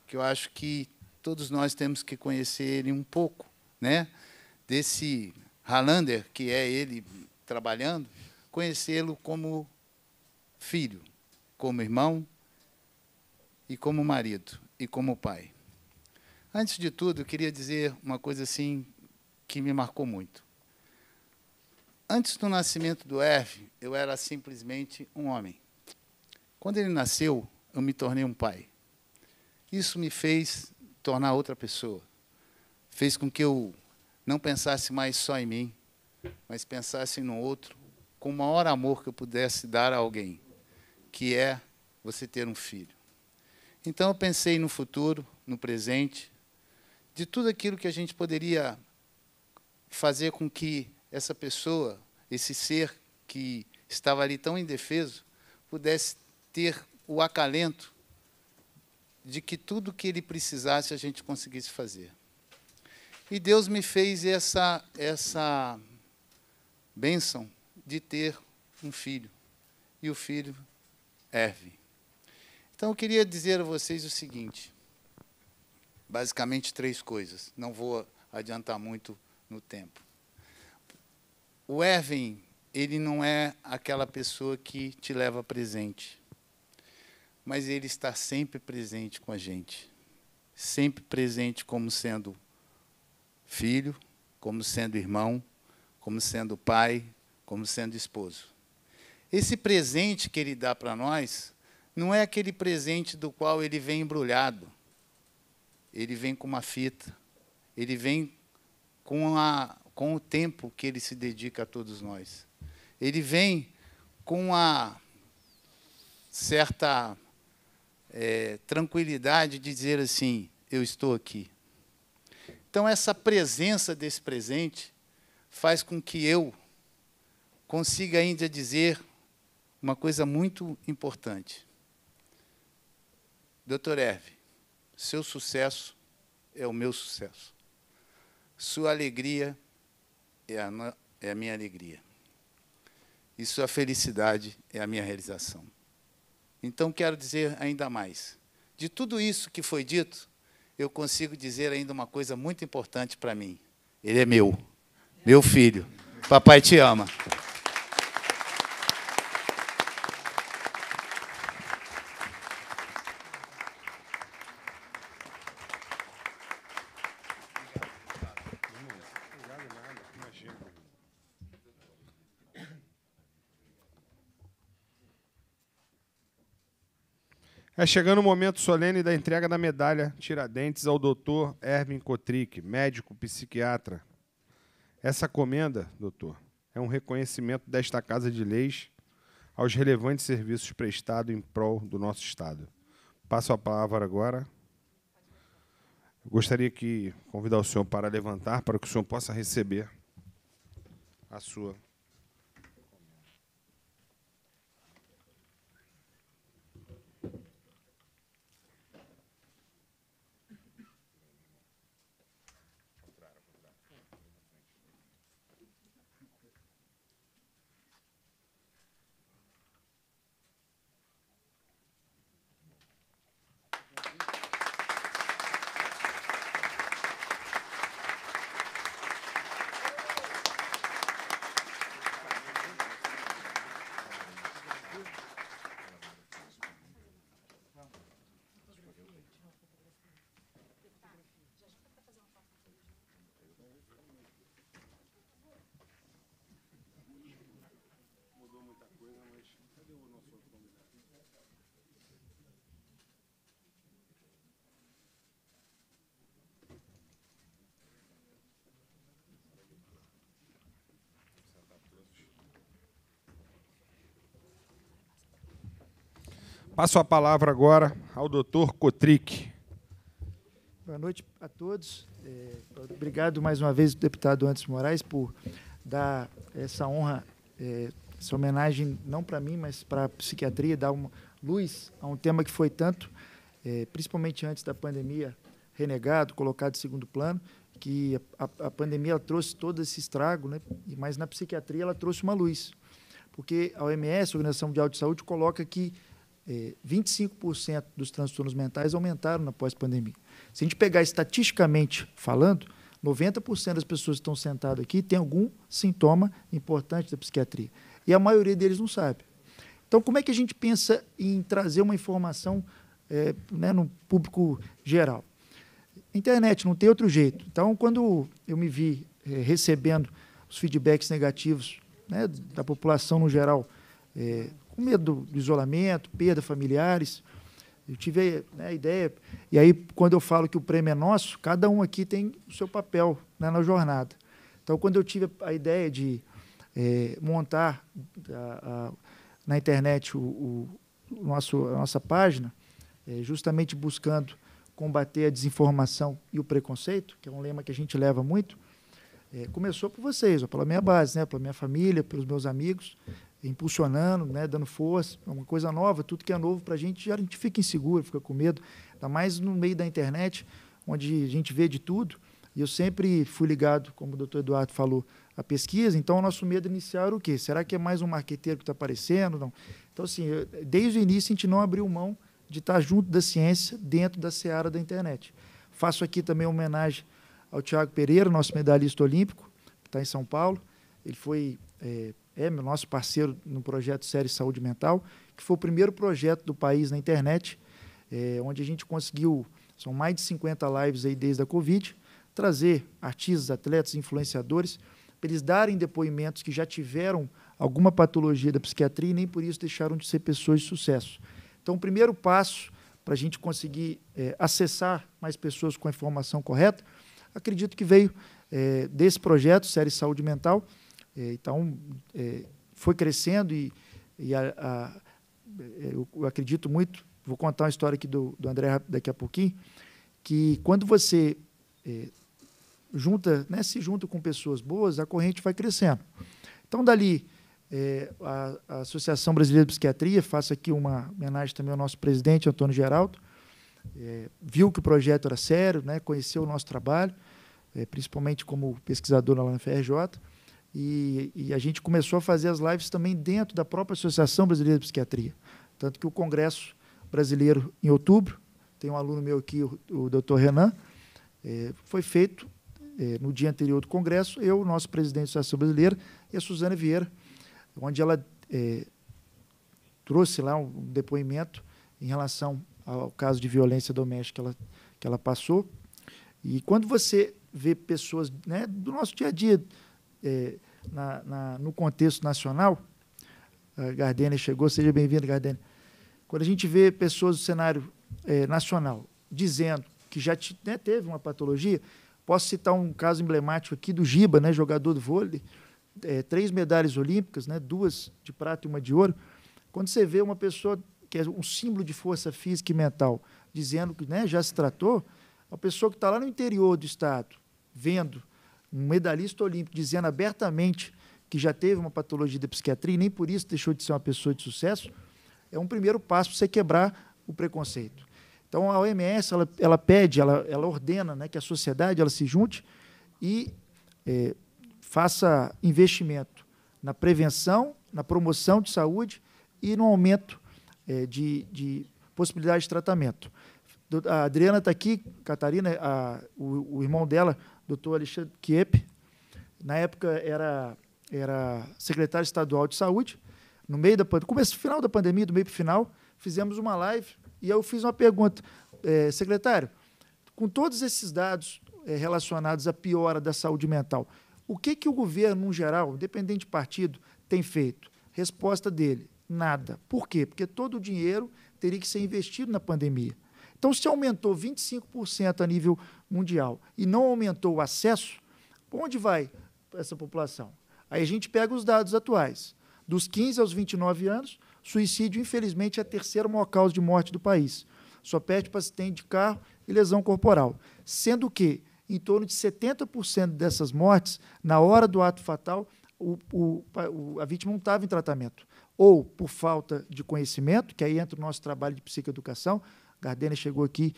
que eu acho que todos nós temos que conhecer ele um pouco, né? desse Hallander, que é ele trabalhando, conhecê-lo como filho, como irmão e como marido e como pai. Antes de tudo, eu queria dizer uma coisa assim que me marcou muito. Antes do nascimento do Herve, eu era simplesmente um homem. Quando ele nasceu, eu me tornei um pai. Isso me fez tornar outra pessoa. Fez com que eu não pensasse mais só em mim, mas pensasse no outro, com o maior amor que eu pudesse dar a alguém, que é você ter um filho. Então eu pensei no futuro, no presente, de tudo aquilo que a gente poderia fazer com que essa pessoa, esse ser que estava ali tão indefeso, pudesse ter o acalento de que tudo que ele precisasse a gente conseguisse fazer. E Deus me fez essa essa bênção de ter um filho. E o filho Erve. Então eu queria dizer a vocês o seguinte: basicamente três coisas. Não vou adiantar muito no tempo. O Erwin, ele não é aquela pessoa que te leva presente, mas ele está sempre presente com a gente. Sempre presente como sendo filho, como sendo irmão, como sendo pai, como sendo esposo. Esse presente que ele dá para nós não é aquele presente do qual ele vem embrulhado ele vem com uma fita, ele vem com, a, com o tempo que ele se dedica a todos nós. Ele vem com a certa é, tranquilidade de dizer assim: eu estou aqui. Então, essa presença desse presente faz com que eu consiga ainda dizer uma coisa muito importante. Doutor Herve, seu sucesso é o meu sucesso. Sua alegria é a, é a minha alegria. E sua felicidade é a minha realização. Então, quero dizer ainda mais. De tudo isso que foi dito, eu consigo dizer ainda uma coisa muito importante para mim. Ele é meu, meu filho. Papai te ama. É chegando o momento solene da entrega da medalha Tiradentes ao doutor Erwin Kotrick, médico psiquiatra. Essa comenda, doutor, é um reconhecimento desta Casa de Leis aos relevantes serviços prestados em prol do nosso Estado. Passo a palavra agora. Gostaria que convidar o senhor para levantar para que o senhor possa receber a sua Passo a palavra agora ao doutor Cotric. Boa noite a todos. É, obrigado mais uma vez, deputado Antes Moraes, por dar essa honra, é, essa homenagem, não para mim, mas para a psiquiatria, dar uma luz a um tema que foi tanto, é, principalmente antes da pandemia, renegado, colocado em segundo plano, que a, pandemia trouxe todo esse estrago, né? mas na psiquiatria ela trouxe uma luz. Porque a OMS, a Organização Mundial de Saúde, coloca que 25% é, dos transtornos mentais aumentaram na pós-pandemia. Se a gente pegar estatisticamente falando, 90% das pessoas que estão sentadas aqui têm algum sintoma importante da psiquiatria. E a maioria deles não sabe. Então, como é que a gente pensa em trazer uma informação é, né, no público geral? Internet, não tem outro jeito. Então, quando eu me vi é, recebendo os feedbacks negativos né, da população no geral, é, com medo do isolamento, perda familiares. Eu tive né, a ideia. E aí, quando eu falo que o prêmio é nosso, cada um aqui tem o seu papel né, na jornada. Então, quando eu tive a ideia de é, montar a, a, na internet o, o, o, nosso, a nossa página, é, justamente buscando combater a desinformação e o preconceito, que é um lema que a gente leva muito, é, começou por vocês, ó, pela minha base, né, pela minha família, pelos meus amigos, impulsionando, né, dando força, uma coisa nova, tudo que é novo para a gente, a gente fica inseguro, fica com medo, ainda mais no meio da internet, onde a gente vê de tudo. E eu sempre fui ligado, como o doutor Eduardo falou, à pesquisa, então o nosso medo inicial era o quê? Será que é mais um marqueteiro que está aparecendo? Não. Então, assim, eu, desde o início a gente não abriu mão de estar tá junto da ciência dentro da seara da internet. Faço aqui também homenagem ao Tiago Pereira, nosso medalhista olímpico, que está em São Paulo. Ele foi é, é meu nosso parceiro no projeto Série Saúde Mental, que foi o primeiro projeto do país na internet, é, onde a gente conseguiu, são mais de 50 lives aí desde a Covid, trazer artistas, atletas, influenciadores, para eles darem depoimentos que já tiveram alguma patologia da psiquiatria e nem por isso deixaram de ser pessoas de sucesso. Então, o primeiro passo para a gente conseguir é, acessar mais pessoas com a informação correta, acredito que veio é, desse projeto, Série Saúde Mental, é, então, é, foi crescendo e, e a, a, é, eu, acredito muito. Vou contar uma história aqui do, do André daqui a pouquinho. Que quando você junta, né, se junta com pessoas boas, a corrente vai crescendo. Então, dali, é, a, a, Associação Brasileira de Psiquiatria, faço aqui uma homenagem também ao nosso presidente, Antônio Geraldo, é, viu que o projeto era sério, né, conheceu o nosso trabalho, é, principalmente como pesquisador na FRJ, e, e, a gente começou a fazer as lives também dentro da própria Associação Brasileira de Psiquiatria. Tanto que o Congresso Brasileiro, em outubro, tem um aluno meu aqui, o, o Renan, é, foi feito é, no dia anterior do Congresso, eu, o nosso presidente da Associação Brasileira, e a Suzana Vieira, onde ela é, trouxe lá um depoimento em relação ao caso de violência doméstica que ela, que ela passou. E quando você vê pessoas né, do nosso dia a dia, é, na, na, no contexto nacional, a ah, Gardênia chegou, seja bem-vindo, Gardênia. Quando a gente vê pessoas do cenário eh, nacional dizendo que já né, teve uma patologia, posso citar um caso emblemático aqui do Giba, né, jogador de vôlei, eh, três medalhas olímpicas, né, duas de prata e uma de ouro. Quando você vê uma pessoa que é um símbolo de força física e mental dizendo que né, já se tratou, a pessoa que está lá no interior do estado vendo um medalhista olímpico, dizendo abertamente que já teve uma patologia da psiquiatria e nem por isso deixou de ser uma pessoa de sucesso, é um primeiro passo para você quebrar o preconceito. Então, a OMS ela, ela pede, ela, ela ordena né, que a sociedade ela se junte e é, faça investimento na prevenção, na promoção de saúde e no aumento é, de, de possibilidade de tratamento. A Adriana está aqui, Catarina, a, o, o irmão dela doutor Alexandre Kiep, na época era, era secretário estadual de saúde, no meio da pandemia, começo final da pandemia, do meio para o final, fizemos uma live e eu fiz uma pergunta, eh, secretário, com todos esses dados eh, relacionados à piora da saúde mental, o que que o governo, no geral, independente de partido, tem feito? Resposta dele: nada. Por quê? Porque todo o dinheiro teria que ser investido na pandemia. Então, se aumentou 25% a nível mundial e não aumentou o acesso, onde vai essa população? Aí a gente pega os dados atuais. Dos 15 aos 29 anos, suicídio, infelizmente, é a terceira maior causa de morte do país. Só perde para acidente de carro e lesão corporal. Sendo que, em torno de 70% dessas mortes, na hora do ato fatal, o, o, a vítima não estava em tratamento. Ou por falta de conhecimento, que aí entra o nosso trabalho de psicoeducação. Gardena chegou aqui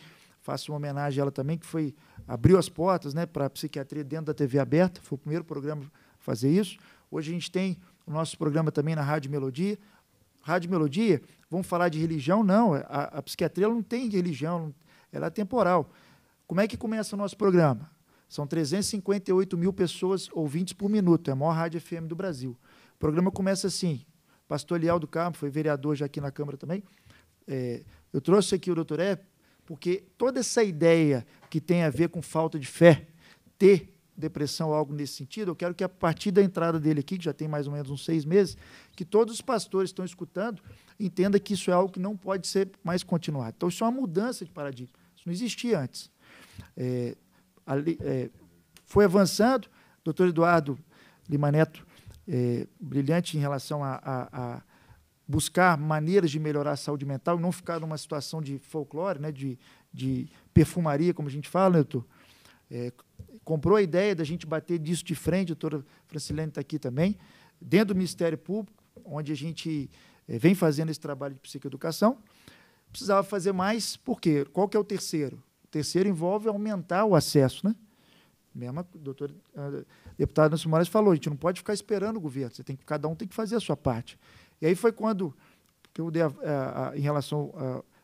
faço uma homenagem a ela também, que foi abriu as portas né, para a psiquiatria dentro da TV aberta, foi o primeiro programa a fazer isso. Hoje a gente tem o nosso programa também na Rádio Melodia. Rádio Melodia, vamos falar de religião? Não, é, a, a psiquiatria não tem religião, ela é temporal. Como é que começa o nosso programa? São 358 mil pessoas ouvintes por minuto, é a maior rádio FM do Brasil. O programa começa assim, pastor Leal do Carmo, foi vereador já aqui na Câmara também, é, eu trouxe aqui o doutor Epp porque toda essa ideia que tem a ver com falta de fé, ter depressão ou algo nesse sentido, eu quero que a partir da entrada dele aqui, que já tem mais ou menos uns seis meses, que todos os pastores estão escutando, entenda que isso é algo que não pode ser mais continuado. Então, isso é uma mudança de paradigma. Isso não existia antes. É, ali, é, foi avançando, o doutor Eduardo Limaneto, é, brilhante em relação a, a buscar maneiras de melhorar a saúde mental e não ficar numa situação de folclore, né, de, de perfumaria, como a gente fala, né, doutor? É, comprou a ideia da gente bater disso de frente, a doutora Francilene está aqui também, dentro do Ministério Público, onde a gente é, vem fazendo esse trabalho de psicoeducação. Precisava fazer mais, por quê? Qual que é o terceiro? O terceiro envolve aumentar o acesso, né? Mesma, doutor, a ah, deputada Nelson Moraes falou, a gente não pode ficar esperando o governo, você tem que, cada um tem que fazer a sua parte. E aí foi quando eu dei a, a, a, em relação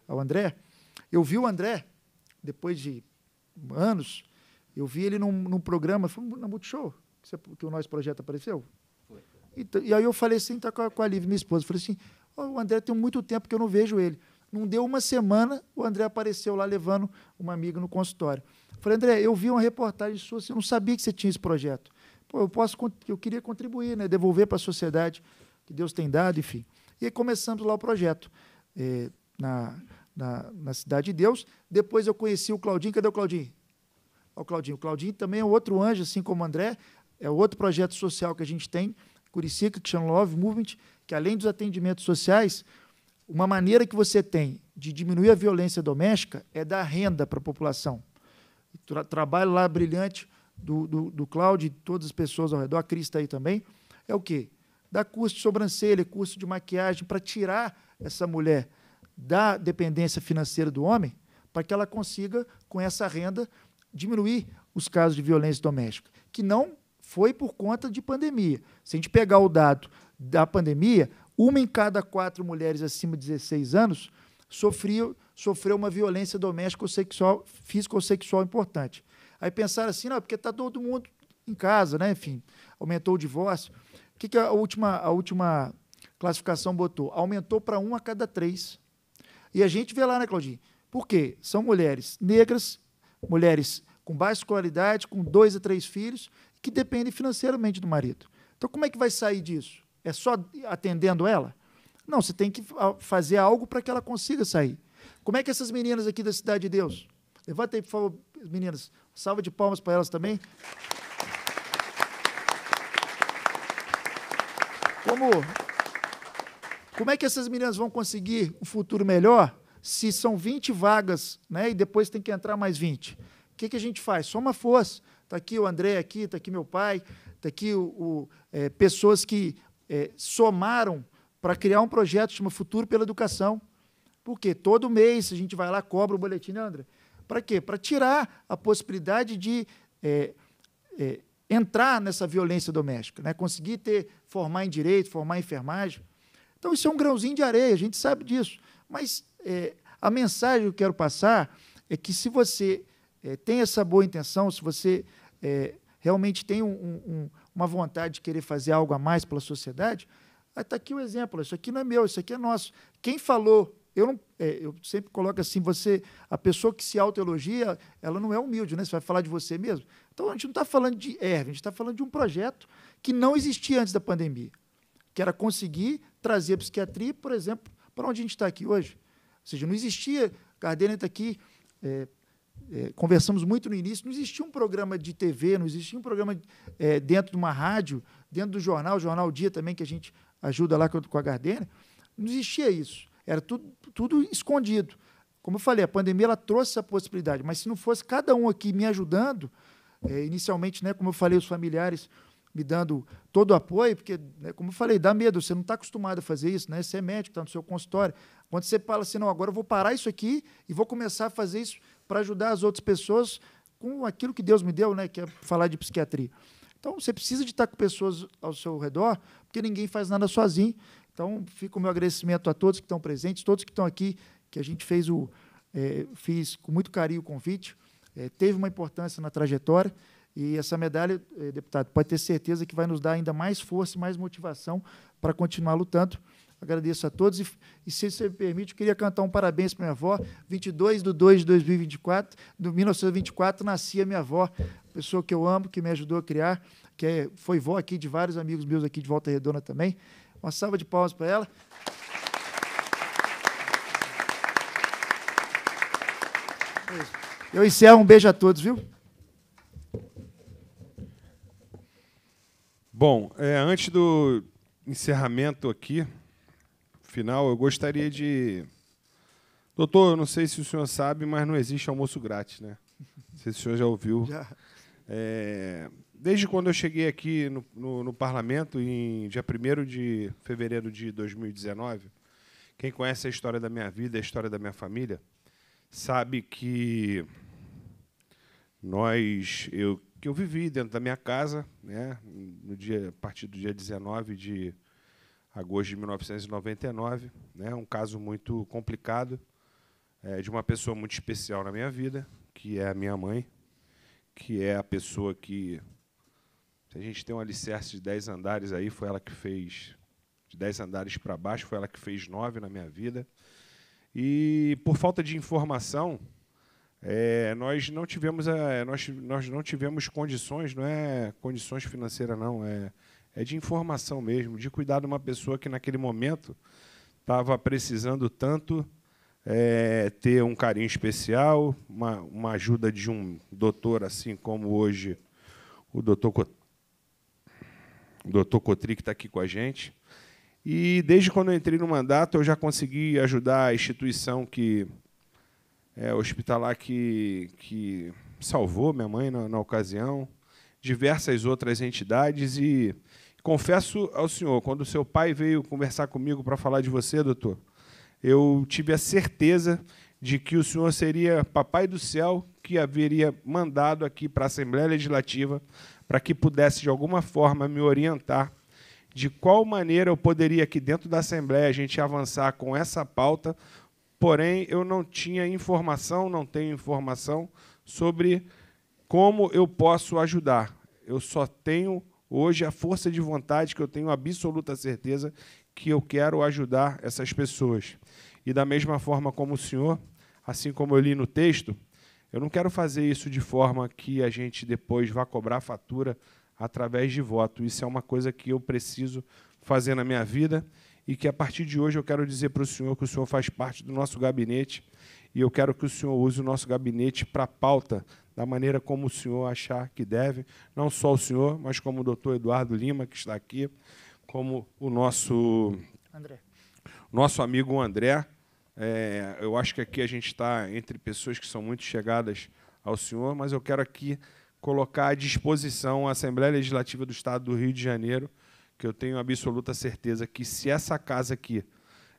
ao André, eu vi o André, depois de anos, eu vi ele num, num programa, foi na Multishow, que, você, que o nosso projeto apareceu. E, então, e, aí eu falei assim, tá com a, com a Liv, minha esposa, falei assim, oh, o André tem muito tempo que eu não vejo ele. Não deu uma semana, o André apareceu lá levando uma amiga no consultório. Eu falei, André, eu vi uma reportagem sua, assim, eu não sabia que você tinha esse projeto. Pô, eu posso, eu queria contribuir, né, devolver para a sociedade que Deus tem dado, enfim. E aí começamos lá o projeto eh, na, na, na, Cidade de Deus. Depois eu conheci o Claudinho. Cadê o Claudinho? Olha o Claudinho. O Claudinho também é outro anjo, assim como o André. É outro projeto social que a gente tem, Curicica que chama Love Movement, que além dos atendimentos sociais, uma maneira que você tem de diminuir a violência doméstica é dar renda para a população. Tra trabalho lá brilhante do, do, do e todas as pessoas ao redor, a Cris está aí também, é o quê? dá curso de sobrancelha, curso de maquiagem, para tirar essa mulher da dependência financeira do homem, para que ela consiga, com essa renda, diminuir os casos de violência doméstica, que não foi por conta de pandemia. Se a gente pegar o dado da pandemia, uma em cada quatro mulheres acima de 16 anos sofreu, sofreu uma violência doméstica ou sexual, física ou sexual importante. Aí pensaram assim, não, porque está todo mundo em casa, né? Enfim, aumentou o divórcio. O que, que a, última, a última classificação botou? Aumentou para um a cada três. E a gente vê lá, né, Claudinho? Por quê? São mulheres negras, mulheres com baixa escolaridade, com dois a três filhos, que dependem financeiramente do marido. Então, como é que vai sair disso? É só atendendo ela? Não, você tem que fazer algo para que ela consiga sair. Como é que essas meninas aqui da Cidade de Deus? Levanta aí, por favor, meninas. Salva de palmas para elas também. Como, como é que essas meninas vão conseguir um futuro melhor se são 20 vagas né, e depois tem que entrar mais 20? O que, que a gente faz? Soma força. Está aqui o André, aqui, está aqui meu pai, está aqui o, o é, pessoas que é, somaram para criar um projeto que chama Futuro pela Educação. Por quê? todo mês a gente vai lá, cobra o boletim, né, André? Para quê? Para tirar a possibilidade de é, entrar nessa violência doméstica, né? conseguir ter, formar em direito, formar em enfermagem. Então, isso é um grãozinho de areia, a gente sabe disso. Mas é, a mensagem que eu quero passar é que se você é, tem essa boa intenção, se você é, realmente tem um, um, uma vontade de querer fazer algo a mais pela sociedade, está ah, aqui o um exemplo. Isso aqui não é meu, isso aqui é nosso. Quem falou eu, não, é, eu sempre coloco assim, você, a pessoa que se autoelogia, ela não é humilde, né? Você vai falar de você mesmo. Então a gente não está falando de erva, a gente está falando de um projeto que não existia antes da pandemia, que era conseguir trazer a psiquiatria, por exemplo, para onde a gente está aqui hoje. Ou seja, não existia, Gardena está aqui, é, é, conversamos muito no início, não existia um programa de TV, não existia um programa é, dentro de uma rádio, dentro do jornal, o Jornal Dia também, que a gente ajuda lá com a Gardena, não existia isso. Era tudo, tudo escondido. Como eu falei, a pandemia ela trouxe essa possibilidade, mas se não fosse cada um aqui me ajudando, é, inicialmente, né, como eu falei, os familiares me dando todo o apoio, porque, né, como eu falei, dá medo, você não está acostumado a fazer isso, né? Você é médico, está no seu consultório. Quando você fala assim, não, agora eu vou parar isso aqui e vou começar a fazer isso para ajudar as outras pessoas com aquilo que Deus me deu, né? Que é falar de psiquiatria. Então, você precisa de estar tá com pessoas ao seu redor, porque ninguém faz nada sozinho. Então, fica o meu agradecimento a todos que estão presentes, todos que estão aqui, que a gente fez o. É, fiz com muito carinho o convite é, teve uma importância na trajetória e essa medalha, é, deputado, pode ter certeza que vai nos dar ainda mais força e mais motivação para continuar lutando. Agradeço a todos e, e, se você me permite, eu queria cantar um parabéns para minha avó. 22 de 2 de 2024, de 1924, nascia minha avó, pessoa que eu amo, que me ajudou a criar, que é, foi vó aqui de vários amigos meus aqui de Volta Redonda também. Uma salva de palmas para ela. É eu encerro, um beijo a todos, viu? Bom, é, antes do encerramento aqui, final, eu gostaria de. Doutor, não sei se o senhor sabe, mas não existe almoço grátis, né? Não sei se o senhor já ouviu. Já. É, desde quando eu cheguei aqui no, no, no parlamento, em dia 1 de fevereiro de 2019, quem conhece a história da minha vida, a história da minha família, sabe que nós, eu, que eu vivi dentro da minha casa, né, no dia, a partir do dia 19 de agosto de 1999, né, um caso muito complicado é, de uma pessoa muito especial na minha vida, que é a minha mãe, que é a pessoa que, se a gente tem um alicerce de 10 andares aí, foi ela que fez, de 10 andares para baixo, foi ela que fez 9 na minha vida. E por falta de informação, é, nós não tivemos a, é, nós, nós não tivemos condições, não é condições financeiras não, é, é de informação mesmo, de cuidar de uma pessoa que naquele momento estava precisando tanto é, ter um carinho especial, uma, uma ajuda de um doutor assim como hoje o doutor o doutor Cotric está aqui com a gente. E desde quando eu entrei no mandato, eu já consegui ajudar a instituição que é, hospitalar que, que salvou minha mãe na, na ocasião, diversas outras entidades e confesso ao senhor, quando seu pai veio conversar comigo para falar de você, doutor, eu tive a certeza de que o senhor seria papai do céu que haveria mandado aqui para a Assembleia Legislativa para que pudesse de alguma forma me orientar de qual maneira eu poderia aqui dentro da Assembleia a gente avançar com essa pauta porém eu não tinha informação, não tenho informação sobre como eu posso ajudar. Eu só tenho hoje a força de vontade que eu tenho absoluta certeza que eu quero ajudar essas pessoas. E da mesma forma como o senhor, assim como eu li no texto, eu não quero fazer isso de forma que a gente depois vá cobrar fatura através de voto. Isso é uma coisa que eu preciso fazer na minha vida e que a partir de hoje eu quero dizer para o senhor que o senhor faz parte do nosso gabinete e eu quero que o senhor use o nosso gabinete para pauta da maneira como o senhor achar que deve, não só o senhor, mas como o doutor Eduardo Lima, que está aqui, como o nosso, André. nosso amigo André. É, eu acho que aqui a gente está entre pessoas que são muito chegadas ao senhor, mas eu quero aqui colocar à disposição a Assembleia Legislativa do Estado do Rio de Janeiro que eu tenho absoluta certeza que se essa casa aqui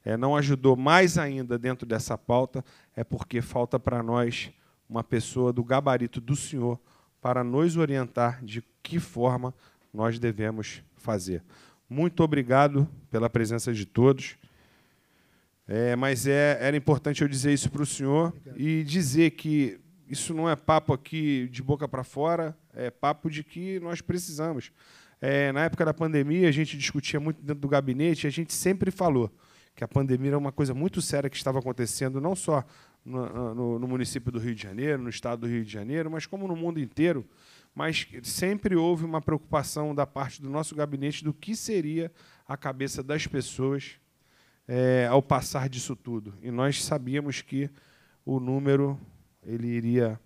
é, não ajudou mais ainda dentro dessa pauta, é porque falta para nós uma pessoa do gabarito do Senhor para nos orientar de que forma nós devemos fazer. Muito obrigado pela presença de todos. É, mas é, era importante eu dizer isso para o senhor obrigado. e dizer que isso não é papo aqui de boca para fora, é papo de que nós precisamos. É, na época da pandemia, a gente discutia muito dentro do gabinete e a gente sempre falou que a pandemia era uma coisa muito séria que estava acontecendo, não só no, no, no, município do Rio de Janeiro, no estado do Rio de Janeiro, mas como no mundo inteiro. Mas sempre houve uma preocupação da parte do nosso gabinete do que seria a cabeça das pessoas é, ao passar disso tudo. E nós sabíamos que o número ele iria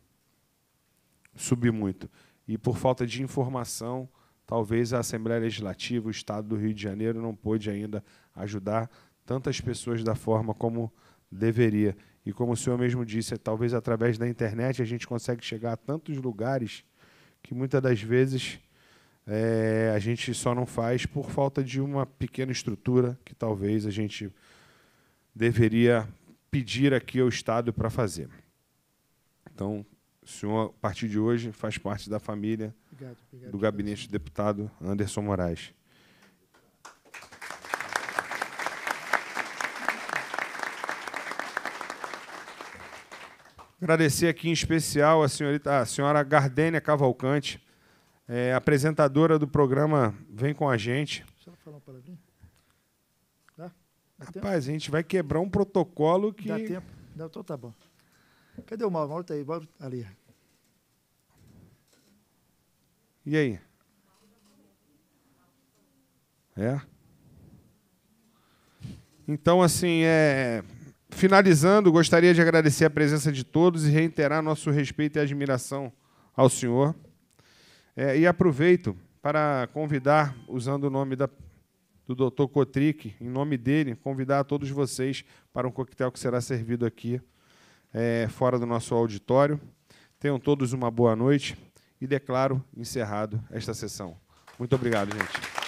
subir muito. E por falta de informação, talvez a Assembleia Legislativa, o Estado do Rio de Janeiro, não pôde ainda ajudar tantas pessoas da forma como deveria. E como o senhor mesmo disse, talvez através da internet a gente consegue chegar a tantos lugares que muitas das vezes é, a gente só não faz por falta de uma pequena estrutura que talvez a gente deveria pedir aqui ao Estado para fazer. Então, o senhor, a partir de hoje, faz parte da família obrigado, obrigado, do gabinete do deputado Anderson Moraes. Agradecer aqui em especial a, senhorita, a senhora Gardênia Cavalcante, é, apresentadora do programa Vem Com A Gente. Deixa falar um palavrinha. Dá? Dá Rapaz, tempo? a gente vai quebrar um protocolo que... Dá tempo. então tá bom. Cadê o Mauro? Mauro tá aí, Mauro ali. E aí? É? Então, assim, é... finalizando, gostaria de agradecer a presença de todos e reiterar nosso respeito e admiração ao senhor. É, e aproveito para convidar, usando o nome da, do doutor Cotric, em nome dele, convidar a todos vocês para um coquetel que será servido aqui é, fora do nosso auditório. Tenham todos uma boa noite e declaro encerrado esta sessão. Muito obrigado, gente.